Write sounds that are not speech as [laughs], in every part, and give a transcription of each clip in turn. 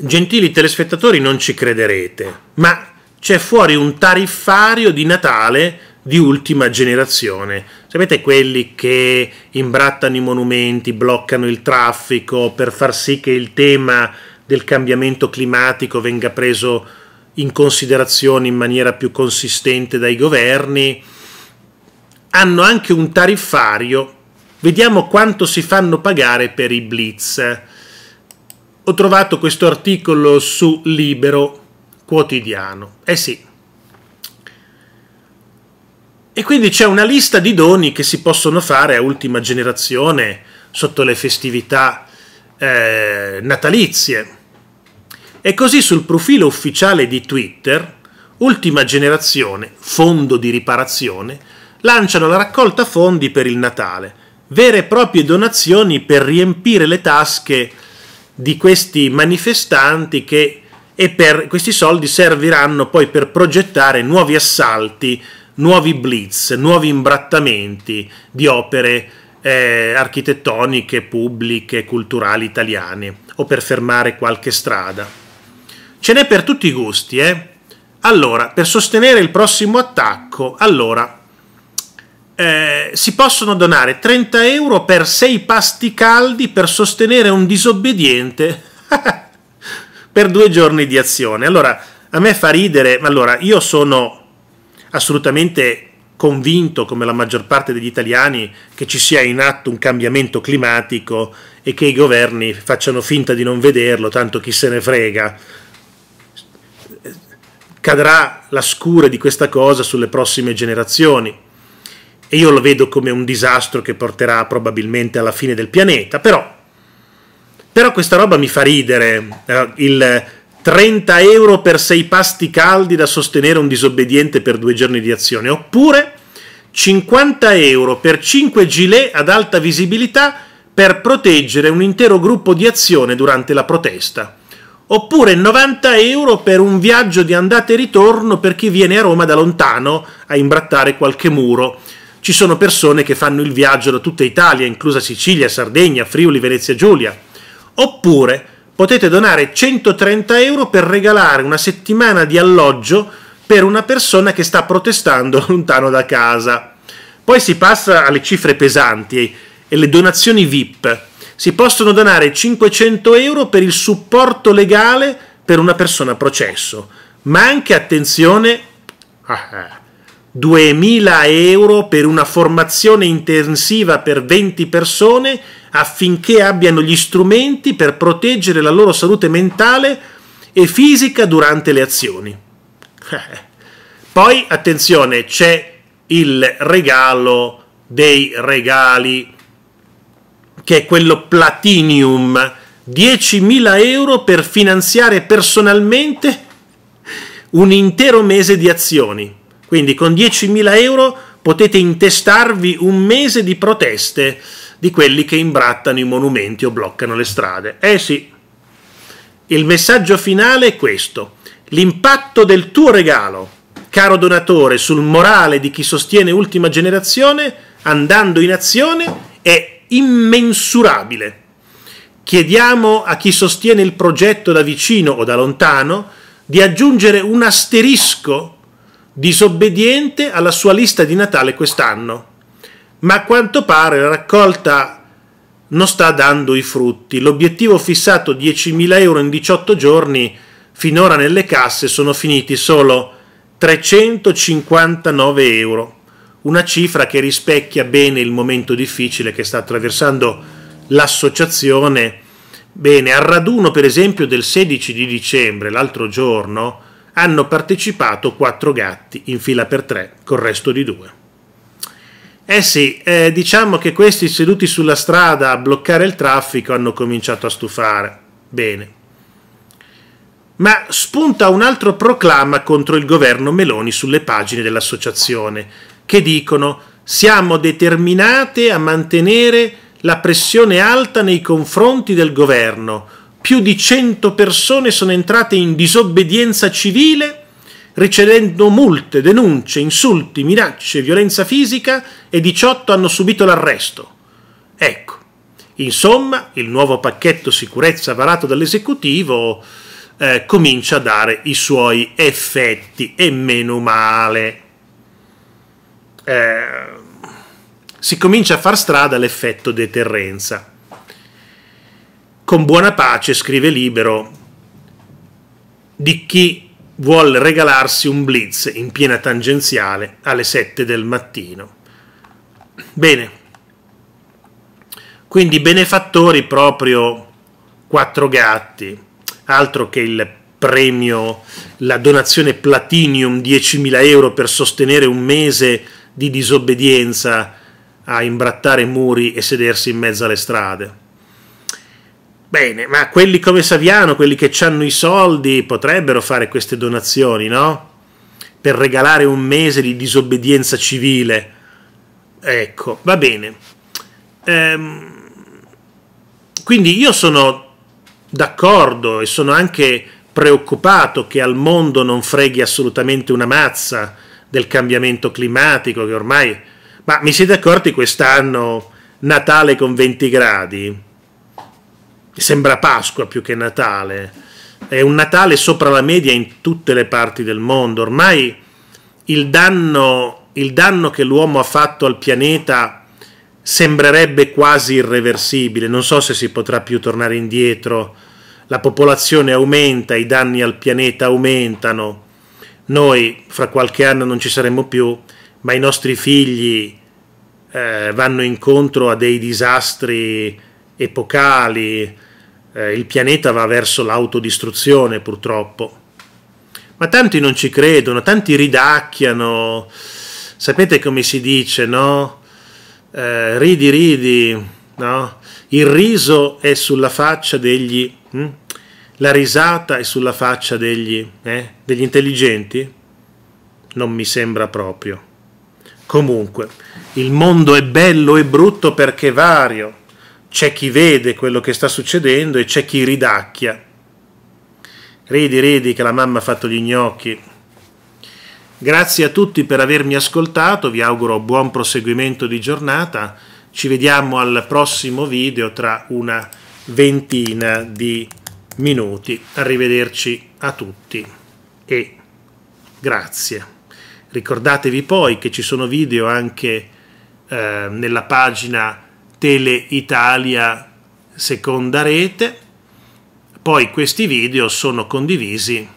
Gentili telespettatori, non ci crederete, ma c'è fuori un tariffario di Natale di ultima generazione. Sapete quelli che imbrattano i monumenti, bloccano il traffico per far sì che il tema del cambiamento climatico venga preso in considerazione in maniera più consistente dai governi, hanno anche un tariffario. Vediamo quanto si fanno pagare per i blitz ho trovato questo articolo su Libero Quotidiano. Eh sì. E quindi c'è una lista di doni che si possono fare a ultima generazione sotto le festività eh, natalizie. E così sul profilo ufficiale di Twitter, Ultima Generazione, Fondo di Riparazione, lanciano la raccolta fondi per il Natale, vere e proprie donazioni per riempire le tasche di questi manifestanti che e per questi soldi serviranno poi per progettare nuovi assalti, nuovi blitz, nuovi imbrattamenti di opere eh, architettoniche, pubbliche, culturali italiane o per fermare qualche strada. Ce n'è per tutti i gusti, eh? Allora, per sostenere il prossimo attacco, allora eh, si possono donare 30 euro per 6 pasti caldi per sostenere un disobbediente [laughs] per due giorni di azione. Allora, a me fa ridere, allora io sono assolutamente convinto, come la maggior parte degli italiani, che ci sia in atto un cambiamento climatico e che i governi facciano finta di non vederlo, tanto chi se ne frega. Cadrà la scure di questa cosa sulle prossime generazioni e io lo vedo come un disastro che porterà probabilmente alla fine del pianeta, però, però questa roba mi fa ridere, eh, il 30 euro per sei pasti caldi da sostenere un disobbediente per due giorni di azione, oppure 50 euro per 5 gilet ad alta visibilità per proteggere un intero gruppo di azione durante la protesta, oppure 90 euro per un viaggio di andata e ritorno per chi viene a Roma da lontano a imbrattare qualche muro ci sono persone che fanno il viaggio da tutta Italia, inclusa Sicilia, Sardegna, Friuli, Venezia Giulia. Oppure potete donare 130 euro per regalare una settimana di alloggio per una persona che sta protestando [laughs] lontano da casa. Poi si passa alle cifre pesanti e le donazioni VIP. Si possono donare 500 euro per il supporto legale per una persona a processo, ma anche attenzione... Ah, eh, 2.000 euro per una formazione intensiva per 20 persone affinché abbiano gli strumenti per proteggere la loro salute mentale e fisica durante le azioni. [laughs] Poi, attenzione, c'è il regalo dei regali, che è quello Platinium, 10.000 euro per finanziare personalmente un intero mese di azioni. Quindi con 10.000 euro potete intestarvi un mese di proteste di quelli che imbrattano i monumenti o bloccano le strade. Eh sì, il messaggio finale è questo. L'impatto del tuo regalo, caro donatore, sul morale di chi sostiene Ultima Generazione, andando in azione, è immensurabile. Chiediamo a chi sostiene il progetto da vicino o da lontano di aggiungere un asterisco disobbediente alla sua lista di Natale quest'anno, ma a quanto pare la raccolta non sta dando i frutti. L'obiettivo fissato 10.000 euro in 18 giorni, finora nelle casse sono finiti solo 359 euro, una cifra che rispecchia bene il momento difficile che sta attraversando l'associazione. Bene, al raduno per esempio del 16 di dicembre, l'altro giorno, hanno partecipato quattro gatti in fila per tre, col resto di due. Eh sì, eh, diciamo che questi seduti sulla strada a bloccare il traffico hanno cominciato a stufare. Bene. Ma spunta un altro proclama contro il governo Meloni sulle pagine dell'associazione, che dicono siamo determinate a mantenere la pressione alta nei confronti del governo, più di 100 persone sono entrate in disobbedienza civile ricevendo multe, denunce, insulti, minacce, violenza fisica e 18 hanno subito l'arresto. Ecco, insomma, il nuovo pacchetto sicurezza varato dall'esecutivo eh, comincia a dare i suoi effetti e meno male. Eh, si comincia a far strada l'effetto deterrenza con buona pace, scrive Libero, di chi vuole regalarsi un blitz in piena tangenziale alle 7 del mattino. Bene, quindi benefattori proprio quattro gatti, altro che il premio, la donazione platinium 10.000 euro per sostenere un mese di disobbedienza a imbrattare muri e sedersi in mezzo alle strade. Bene, ma quelli come Saviano, quelli che hanno i soldi, potrebbero fare queste donazioni, no? Per regalare un mese di disobbedienza civile. Ecco, va bene. Ehm, quindi io sono d'accordo e sono anche preoccupato che al mondo non freghi assolutamente una mazza del cambiamento climatico che ormai... Ma mi siete accorti quest'anno Natale con 20 gradi? sembra Pasqua più che Natale, è un Natale sopra la media in tutte le parti del mondo, ormai il danno, il danno che l'uomo ha fatto al pianeta sembrerebbe quasi irreversibile, non so se si potrà più tornare indietro, la popolazione aumenta, i danni al pianeta aumentano, noi fra qualche anno non ci saremo più, ma i nostri figli eh, vanno incontro a dei disastri epocali, eh, il pianeta va verso l'autodistruzione purtroppo. Ma tanti non ci credono, tanti ridacchiano. Sapete come si dice, no? Eh, ridi, ridi, no? Il riso è sulla faccia degli... Hm? La risata è sulla faccia degli, eh? degli intelligenti? Non mi sembra proprio. Comunque, il mondo è bello e brutto perché vario c'è chi vede quello che sta succedendo e c'è chi ridacchia. Ridi, ridi che la mamma ha fatto gli gnocchi. Grazie a tutti per avermi ascoltato, vi auguro buon proseguimento di giornata, ci vediamo al prossimo video tra una ventina di minuti. Arrivederci a tutti e grazie. Ricordatevi poi che ci sono video anche eh, nella pagina Tele Italia seconda rete. Poi questi video sono condivisi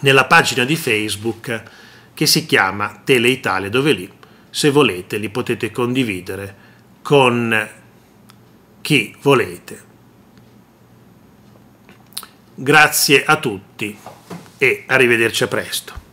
nella pagina di Facebook che si chiama Tele Italia, dove lì, se volete, li potete condividere con chi volete. Grazie a tutti e arrivederci a presto.